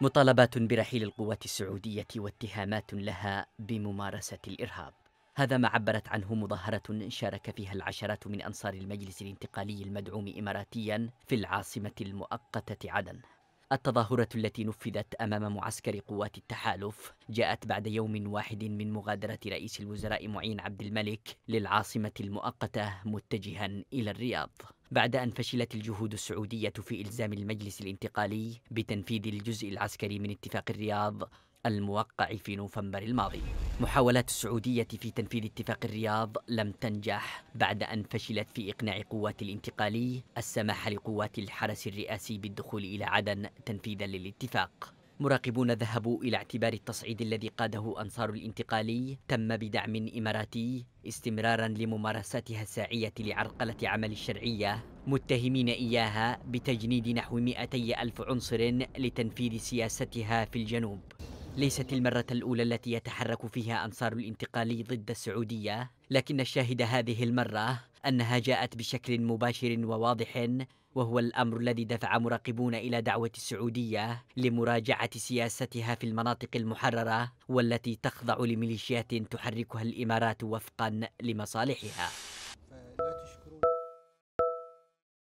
مطالبات برحيل القوات السعودية واتهامات لها بممارسة الإرهاب هذا ما عبرت عنه مظاهرة شارك فيها العشرات من أنصار المجلس الانتقالي المدعوم إماراتيا في العاصمة المؤقتة عدن التظاهرة التي نفذت أمام معسكر قوات التحالف جاءت بعد يوم واحد من مغادرة رئيس الوزراء معين عبد الملك للعاصمة المؤقتة متجها إلى الرياض بعد أن فشلت الجهود السعودية في إلزام المجلس الانتقالي بتنفيذ الجزء العسكري من اتفاق الرياض الموقع في نوفمبر الماضي محاولات السعودية في تنفيذ اتفاق الرياض لم تنجح بعد أن فشلت في إقناع قوات الانتقالي السماح لقوات الحرس الرئاسي بالدخول إلى عدن تنفيذا للاتفاق مراقبون ذهبوا إلى اعتبار التصعيد الذي قاده أنصار الانتقالي تم بدعم إماراتي استمرارا لممارساتها الساعية لعرقلة عمل الشرعية متهمين إياها بتجنيد نحو 200 ألف عنصر لتنفيذ سياستها في الجنوب ليست المرة الأولى التي يتحرك فيها أنصار الانتقالي ضد السعودية لكن الشاهد هذه المرة أنها جاءت بشكل مباشر وواضح وهو الأمر الذي دفع مراقبون إلى دعوة السعودية لمراجعة سياستها في المناطق المحررة والتي تخضع لميليشيات تحركها الإمارات وفقا لمصالحها